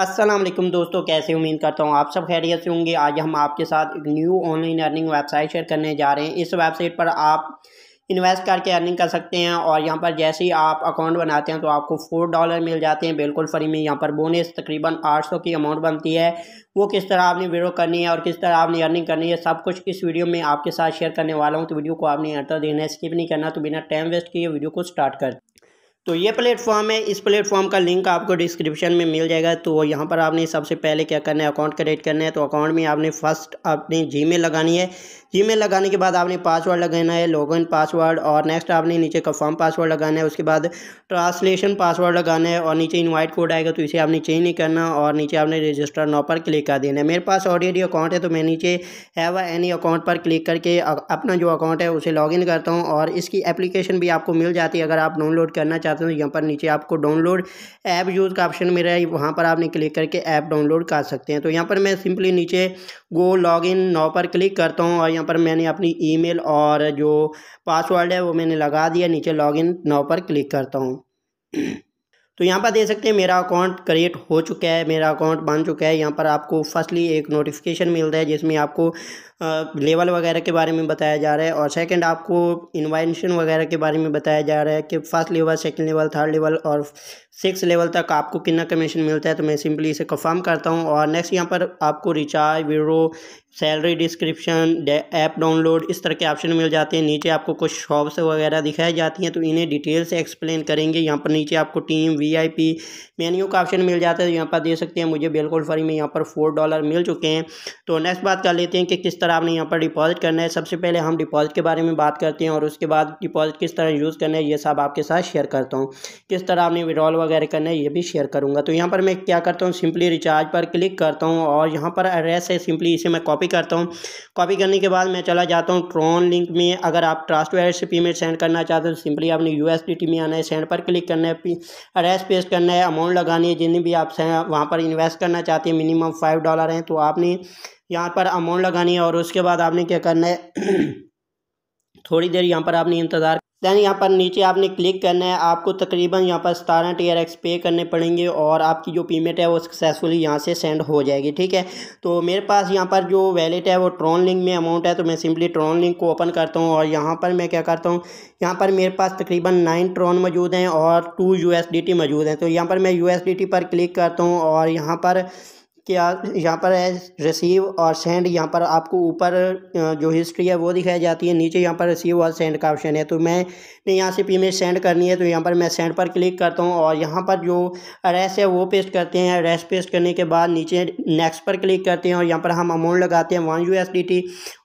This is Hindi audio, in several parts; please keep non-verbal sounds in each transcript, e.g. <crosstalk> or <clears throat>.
असलम दोस्तों कैसे उम्मीद करता हूँ आप सब खैरियत से होंगे आज हम आपके साथ एक new online earning website share करने जा रहे हैं इस वेबसाइट पर आप इन्वेस्ट करके अर्निंग कर सकते हैं और यहाँ पर जैसे ही आप अकाउंट बनाते हैं तो आपको फोर डॉलर मिल जाते हैं बिल्कुल फ्री में यहाँ पर बोनस तकरीबन आठ सौ की अमाउंट बनती है वो किस तरह आपने वीडियो करनी है और किस तरह आपने अर्निंग करनी है सब कुछ इस वीडियो में आपके साथ शेयर करने वाला हूँ तो वीडियो को आपने अर्थ देना है स्किप नहीं करना तो बिना टाइम वेस्ट किए वीडियो को स्टार्ट कर तो ये प्लेटफॉर्म है इस प्लेटफॉर्म का लिंक आपको डिस्क्रिप्शन में मिल जाएगा तो यहाँ पर आपने सबसे पहले क्या करना है अकाउंट क्रिएट करना है तो अकाउंट में आपने फर्स्ट अपनी जी लगानी है मेल लगाने के बाद आपने पासवर्ड लगाना है इन पासवर्ड और नेक्स्ट आपने नीचे कन्फर्म पासवर्ड लगाना है उसके बाद ट्रांसलेशन पासवर्ड लगाना है और नीचे इनवाइट कोड आएगा तो इसे आपने चेंज नहीं करना और नीचे आपने रजिस्टर नाव पर क्लिक कर देना है मेरे पास ऑलरेडी अकाउंट है तो मैं नीचे हैव एनी अकाउंट पर क्लिक करके अपना जो अकाउंट है उसे लॉगिन करता हूँ और इसकी एप्लीकेशन भी आपको मिल जाती है अगर आप डाउनलोड करना चाहते हैं तो यहाँ पर नीचे आपको डाउनलोड ऐप यूज़ का ऑप्शन मेरा है वहाँ पर आपने क्लिक करके ऐप डाउनलोड कर सकते हैं तो यहाँ पर मैं सिंपली नीचे गो लॉग इन नाव पर क्लिक करता हूँ और यहाँ पर मैंने अपनी ईमेल और जो पासवर्ड है वो मैंने लगा दिया नीचे लॉगिन नाव पर क्लिक करता हूँ <clears throat> तो यहाँ पर देख सकते हैं मेरा अकाउंट क्रिएट हो चुका है मेरा अकाउंट बन चुका है यहाँ पर आपको फर्स्टली एक नोटिफिकेशन मिलता है जिसमें आपको लेवल वगैरह के बारे में बताया जा रहा है और सेकंड आपको इन्वाइशन वगैरह के बारे में बताया जा रहा है कि first level second level third level और सिक्स लेवल तक आपको कितना कमीशन मिलता है तो मैं सिंपली इसे कंफर्म करता हूँ और नेक्स्ट यहाँ पर आपको रिचार्ज वीरो सैलरी डिस्क्रिप्शन ऐप डाउनलोड इस तरह के ऑप्शन मिल जाते हैं नीचे आपको कुछ शॉप्स वगैरह दिखाई जाती हैं तो इन्हें डिटेल से एक्सप्लेन करेंगे यहाँ पर नीचे आपको टीम पी मेन्यू का ऑप्शन मिल जाता है तो यहाँ पर दे सकते हैं मुझे बिल्कुल फ्री में यहाँ पर फोर डॉलर मिल चुके हैं तो नेक्स्ट बात कर लेते हैं कि किस तरह आपने यहाँ पर डिपॉजिट करना है सबसे पहले हम डिपॉजिट के बारे में बात करते हैं और उसके बाद डिपॉजिट किस तरह यूज़ करना है ये सब आपके साथ शेयर करता हूँ किस तरह आपने विड्रॉल वगैरह करना है ये भी शेयर करूँगा तो यहाँ पर मैं क्या करता हूँ सिंपली रिचार्ज पर क्लिक करता हूँ और यहाँ पर एड्रेस है सिंपली इसे मैं कॉपी करता हूँ कॉपी करने के बाद मैं चला जाता हूँ ट्रॉन लिंक में अगर आप ट्रांसफर से पेमेंट सेंड करना चाहते हो सिंपली आपने यू में आना है सेंड पर क्लिक करना है एड्रेस पेस्ट करना है अमाउंट लगानी है जितनी भी आप वहाँ पर इन्वेस्ट करना चाहते हैं मिनिमम फाइव डॉलर हैं तो आपने यहाँ पर अमाउंट लगानी है और उसके बाद आपने क्या करना है <clears throat> थोड़ी देर यहाँ पर आपने इंतज़ार दैन यहाँ पर नीचे आपने क्लिक करना है आपको तकरीबन यहाँ पर सतारह टी आर एक्स पे करने पड़ेंगे और आपकी जो पेमेंट है वो सक्सेसफुली यहाँ से सेंड हो जाएगी ठीक है तो मेरे पास यहाँ पर जो वैलेट है वो ट्रॉन लिंक में अमाउंट है तो मैं सिंपली ट्रॉन लिंक को ओपन करता हूँ और यहाँ पर मैं क्या करता हूँ यहाँ पर मेरे पास तकरीबन नाइन ट्रॉन मौजूद हैं और टू यू मौजूद हैं तो यहाँ पर मैं यू पर क्लिक करता हूँ और यहाँ पर क्या यहाँ पर है रिसीव और सेंड यहाँ पर आपको ऊपर जो हिस्ट्री है वो दिखाई जाती है नीचे यहाँ पर रिसीव और सेंड का ऑप्शन है तो मैं यहाँ से पीमेज सेंड करनी है तो यहाँ पर मैं सेंड पर क्लिक करता हूँ और यहाँ पर जो एड्रेस है वो पेस्ट करते हैं एड्रेस पेस्ट करने के बाद नीचे नेक्स्ट पर क्लिक करते हैं और यहाँ पर हम अमाउंट लगाते हैं वन यू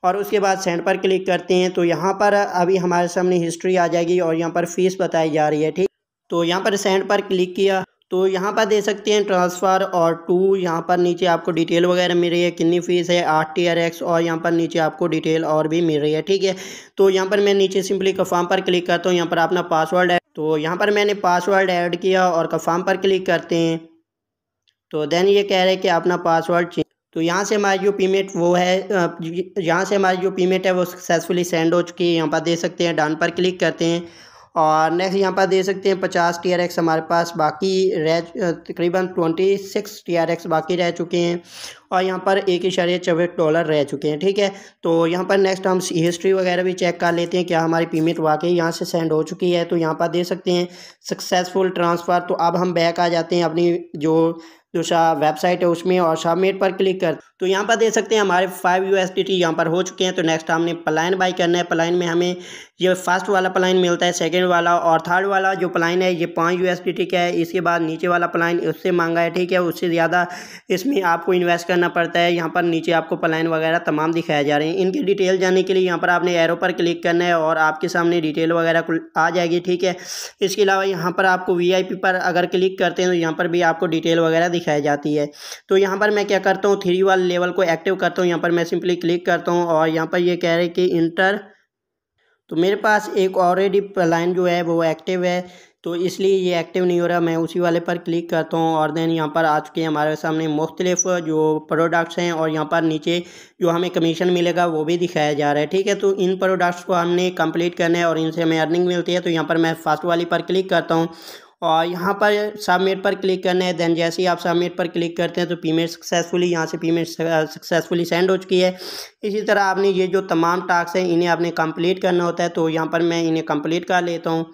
और उसके बाद सेंड पर क्लिक करते हैं तो यहाँ पर अभी हमारे सामने हिस्ट्री आ जाएगी और यहाँ पर फीस बताई जा रही है ठीक तो यहाँ पर सेंड पर क्लिक किया तो यहाँ पर दे सकते हैं ट्रांसफ़र और टू यहाँ पर नीचे आपको डिटेल वगैरह मिल रही है कितनी फ़ीस है आठ टी आर एक्स और यहाँ पर नीचे आपको डिटेल और भी मिल रही है ठीक है तो यहाँ पर मैं नीचे सिंपली कफाम पर क्लिक करता हूँ यहाँ पर अपना पासवर्ड है तो यहाँ पर मैंने पासवर्ड ऐड किया और कफाम पर क्लिक करते हैं तो देन ये कह रहे हैं कि अपना पासवर्ड तो यहाँ से हमारी जो पेमेंट वो है यहाँ से हमारी जो पेमेंट है वो सक्सेसफुली सेंड हो चुकी है यहाँ पर दे सकते हैं डन पर क्लिक करते हैं और नेक्स्ट यहाँ पर दे सकते हैं पचास टी आर एक्स हमारे पास बाकी रह तकरीबन twenty six T R X बाकी रह चुके हैं और यहाँ पर एक इशारे चौबीस डॉलर रह चुके हैं ठीक है तो यहाँ पर नेक्स्ट हम हिस्ट्री वगैरह भी चेक कर लेते हैं क्या हमारी पेमेंट वाकई यहाँ से सेंड हो चुकी है तो यहाँ पर दे सकते हैं सक्सेसफुल ट्रांसफ़र तो अब हम बैक आ जाते हैं अपनी जो जो शा वेबसाइट है उसमें और सबमिट पर क्लिक कर तो यहाँ पर देख सकते हैं हमारे फाइव यू एस यहाँ पर हो चुके हैं तो नेक्स्ट हमने प्लान बाई करना है प्लान में हमें ये फर्स्ट वाला प्लान मिलता है सेकेंड वाला और थर्ड वाला जो प्लान है ये पाँच यू एस का है इसके बाद नीचे वाला प्लान उससे मांगा है ठीक है उससे ज़्यादा इसमें आपको इन्वेस्ट करना पड़ता है यहाँ पर नीचे आपको प्लान वगैरह तमाम दिखाए जा रहे हैं इनकी डिटेल जानने के लिए यहाँ पर आपने एरो पर क्लिक करना है और आपके सामने डिटेल वगैरह आ जाएगी ठीक है इसके अलावा यहाँ पर आपको वी पर अगर क्लिक करते हैं तो यहाँ पर भी आपको डिटेल वगैरह दिखा दर्शाई जाती है तो यहाँ पर मैं क्या करता हूँ थ्री वाले लेवल को एक्टिव करता हूँ यहाँ पर मैं सिंपली क्लिक करता हूँ और यहाँ पर ये कह रहे कि इंटर तो मेरे पास एक ऑलरेडी लाइन जो है वो एक्टिव है तो इसलिए ये एक्टिव नहीं हो रहा मैं उसी वाले पर क्लिक करता हूँ और देन यहाँ पर आ चुके हैं हमारे सामने मुख्तलिफ जो प्रोडक्ट्स हैं और यहाँ पर नीचे जो हमें कमीशन मिलेगा वो भी दिखाया जा रहा है ठीक है तो इन प्रोडक्ट्स को हमने कंप्लीट करना है और इनसे हमें अर्निंग मिलती है तो यहाँ पर मैं फर्स्ट वाली पर क्लिक करता हूँ और यहाँ पर सबमिट पर क्लिक करना है देन जैसे ही आप सबमिट पर क्लिक करते हैं तो पेमेंट सक्सेसफुली यहाँ से पेमेंट सक्सेसफुली सेंड हो चुकी है इसी तरह आपने ये जो तमाम टास्क हैं इन्हें आपने कंप्लीट करना होता है तो यहाँ पर मैं इन्हें कंप्लीट कर लेता हूँ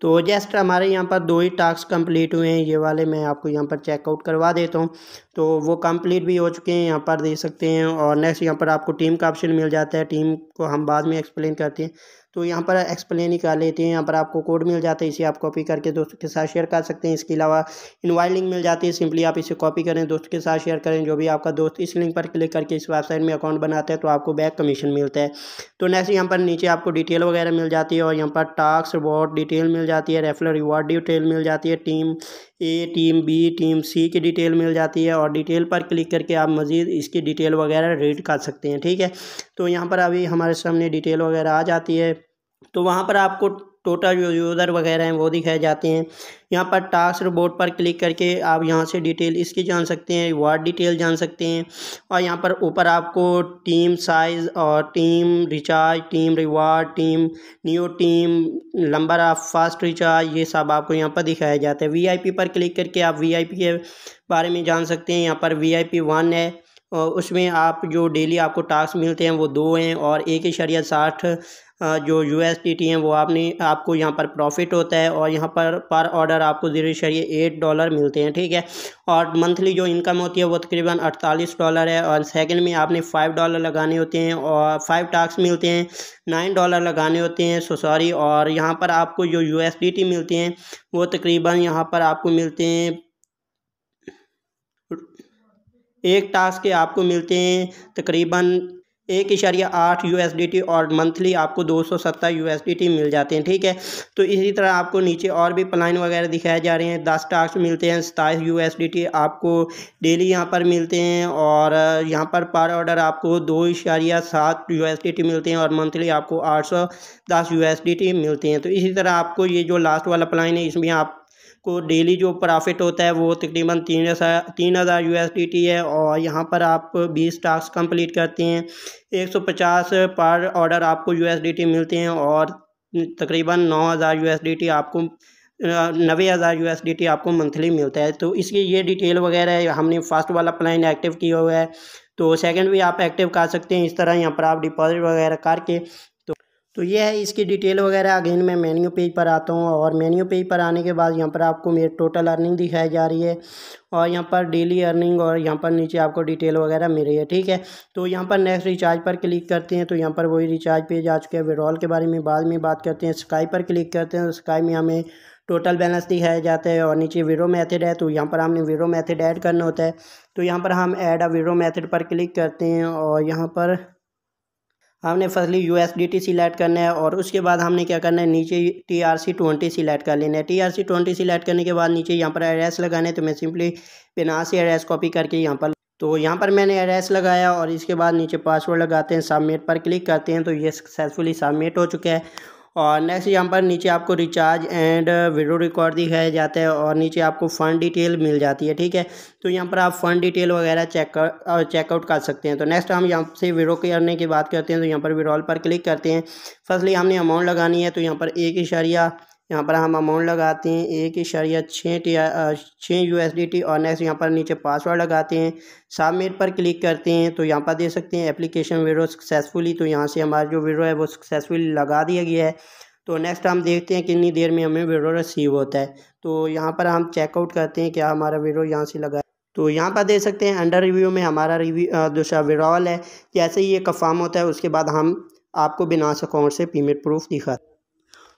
तो जस्ट हमारे यहाँ पर दो ही टास्क कंप्लीट हुए हैं ये वाले मैं आपको यहाँ पर चेकआउट करवा देता हूँ तो वो कंप्लीट भी हो चुके हैं यहाँ पर दे सकते हैं और नेक्स्ट यहाँ पर आपको टीम का ऑप्शन मिल जाता है टीम को हम बाद में एक्सप्लेन करते हैं तो यहाँ पर एक्सप्लेन ही कर लेते हैं यहाँ पर आपको कोड मिल जाता है इसे आप कॉपी करके दोस्तों के साथ शेयर कर सकते हैं इसके अलावा इनवाइट लिंक मिल जाती है सिंपली आप इसे कॉपी करें दोस्त के साथ शेयर करें जो भी आपका दोस्त इस लिंक पर क्लिक करके इस वेबसाइट में अकाउंट बनाता है तो आपको बैक कमीशन मिलता है तो नेक्स्ट यहाँ पर नीचे आपको डिटेल वगैरह मिल जाती है और यहाँ पर टास्क रिवॉर्ड डिटेल मिल जाती है रेफरल रिवॉर्ड डिटेल मिल जाती है team A team B team C की डिटेल मिल जाती है और डिटेल पर क्लिक करके आप मज़ीद इसकी डिटेल वगैरह रीड कर सकते हैं ठीक है तो यहाँ पर अभी हमारे सामने डिटेल वगैरह आ जाती है तो वहाँ पर आपको टोटल जो यूज़र वगैरह हैं वो दिखाए जाते हैं यहाँ पर टास्क रिपोर्ट पर क्लिक करके आप यहाँ से डिटेल इसकी जान सकते हैं वार्ड डिटेल जान सकते हैं और यहाँ पर ऊपर आपको टीम साइज़ और team recharge team reward team new team number of fast recharge ये सब आपको यहाँ पर दिखाया जाता है वी पर क्लिक करके आप वी के बारे में जान सकते हैं यहाँ पर वी वन है उसमें आप जो डेली आपको टास्क मिलते हैं वो दो हैं और एक इशारिया साठ जो यू एस टी टी हैं वो आपने आपको यहाँ पर प्रॉफिट होता है और यहाँ पर पर ऑर्डर आपको जीरो शरीय एट डॉलर मिलते हैं ठीक है और मंथली जो इनकम होती है वो तकरीबन अड़तालीस डॉलर है और सेकंड में आपने फाइव डॉलर लगाने होते हैं और फाइव टास्क मिलते हैं नाइन डॉलर लगाने होते हैं सो सॉरी और यहाँ पर आपको जो यू एस टी टी मिलते हैं वो तकरीबन यहाँ पर आपको मिलते हैं एक टास्क के आपको मिलते हैं तकरीबन एक इशारिया आठ यू एस डी टी और मंथली आपको दो सौ सत्तर यू एस डी मिल जाते हैं ठीक है तो इसी तरह आपको नीचे और भी प्लान वगैरह दिखाए जा रहे हैं दस टास्क मिलते हैं सताईस यू एस डी टी आपको डेली यहाँ पर मिलते हैं और यहाँ पर पर ऑर्डर आपको दो इशारिया सात यू एस डी मिलते हैं और मंथली आपको आठ सौ दस यू एस डी मिलते हैं तो इसी तरह आपको ये जो लास्ट वाला प्लान है इसमें आप को डेली जो प्रॉफिट होता है वो तकरीबन तीन हज़ार तीन हज़ार यू एस डी टी है और यहाँ पर आप बीस टास्क कंप्लीट करते हैं एक सौ पचास पर ऑर्डर आपको यू एस डी टी मिलते हैं और तकरीबन नौ हज़ार यू एस डी टी आपको नबे हज़ार यू एस डी टी आपको मंथली मिलता है तो इसकी ये डिटेल वगैरह हमने फर्स्ट वाला प्लान एक्टिव किया हुआ है तो सेकंड भी आप एक्टिव कर सकते हैं इस तरह यहाँ पर आप डिपॉजिट वगैरह करके तो ये है इसकी डिटेल वगैरह अगेन मैं मेन्यू पेज पर आता हूँ और मेन्यू पेज पर आने के बाद यहाँ पर आपको मेरी टोटल अर्निंग दिखाई जा रही है और यहाँ पर डेली अर्निंग और यहाँ पर नीचे आपको डिटेल वगैरह मिल रही है ठीक है तो यहाँ पर नेक्स्ट रिचार्ज पर क्लिक करते हैं तो यहाँ पर वही रिचार्ज पेज आ चुके हैं विड्रॉल के बारे में बाद में बात करते हैं स्काई पर क्लिक करते हैं तो स्काई में हमें टोटल बैलेंस दिखाया जाता है और नीचे वीरो मेथड है तो यहाँ पर हमने वीरो मेथड ऐड करना होता है तो यहाँ पर हम ऐड अ वीरो मेथड पर क्लिक करते हैं और यहाँ पर हमने फसली U S D T select करना है और उसके बाद हमने क्या करना है नीचे T R C twenty select कर लेना है T R C twenty select करने के बाद नीचे यहाँ पर एड्रेस लगाना है तो मैं सिंपली बिना से एड्रेस कॉपी करके यहाँ पर तो यहाँ पर मैंने एड्रेस लगाया और इसके बाद नीचे पासवर्ड लगाते हैं सबमिट पर क्लिक करते हैं तो ये सक्सेसफुली सबमिट हो चुका है और नेक्स्ट यहाँ पर नीचे आपको रिचार्ज एंड वीडियो रिकॉर्ड दिखाया जाता है और नीचे आपको फ़ंड डिटेल मिल जाती है ठीक है तो यहाँ पर आप फ़ंड डिटेल वगैरह चेक कर चेकआउट कर सकते हैं तो नेक्स्ट हम यहाँ से विड्रो करने की बात करते हैं तो यहाँ पर विड्रॉल पर क्लिक करते हैं फर्स्टली हमने अमाउंट लगानी है तो यहाँ पर एक इशारिया यहाँ पर हम अमाउंट लगाते हैं एक इशारिया छः टी छः यू एस डी टी और नेक्स्ट यहाँ पर नीचे पासवर्ड लगाते हैं सबमिट पर क्लिक करते हैं तो यहाँ पर दे सकते हैं एप्लीकेशन वीडो सक्सेसफुली तो यहाँ से हमारा जो वीडियो है वो सक्सेसफुली लगा दिया गया है तो नेक्स्ट हम देखते हैं कितनी देर में हमें विड्रो रिसीव होता है तो यहाँ पर हम चेकआउट करते हैं क्या हमारा वीडियो यहाँ से लगा तो यहाँ पर दे सकते हैं अंडर रिव्यू में हमारा रिव्यू दूसरा विड्रॉल है जैसे ही ये कन्फर्म होता है उसके बाद हम आपको बिना अकाउंट से पेमेंट प्रूफ दिखा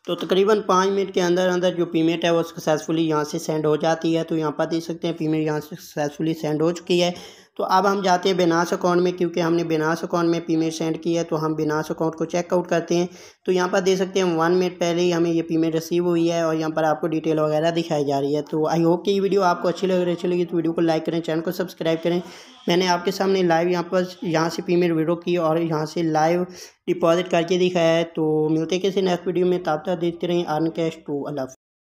तो तकरीबन पाँच मिनट के अंदर अंदर जो पेमेंट है वो सक्सेसफुली यहाँ से सेंड हो जाती है तो यहाँ पर देख सकते हैं पेमेंट यहाँ से सक्सेसफुली सेंड हो चुकी है तो अब हम जाते हैं बिनास अकाउंट में क्योंकि हमने बिनास अकाउंट में पेमेंट सेंड की है तो हम बिनास अकाउंट को चेकआउट करते हैं तो यहाँ पर दे सकते हैं वन मिनट पहले ही हमें ये पेमेंट रिसीव हुई है और यहाँ पर आपको डिटेल वगैरह दिखाई जा रही है तो आई होप कि ये वीडियो आपको अच्छी लग रही अच्छी लगी तो वीडियो को लाइक करें चैनल को सब्सक्राइब करें मैंने आपके सामने लाइव यहाँ पर यहाँ से पेमेंट विड्रो की और यहाँ से लाइव डिपॉजिट करके दिखाया है तो मिलते किसी नेक्स्ट वीडियो में तब तक देखते रहें अन कैश टू अलाफ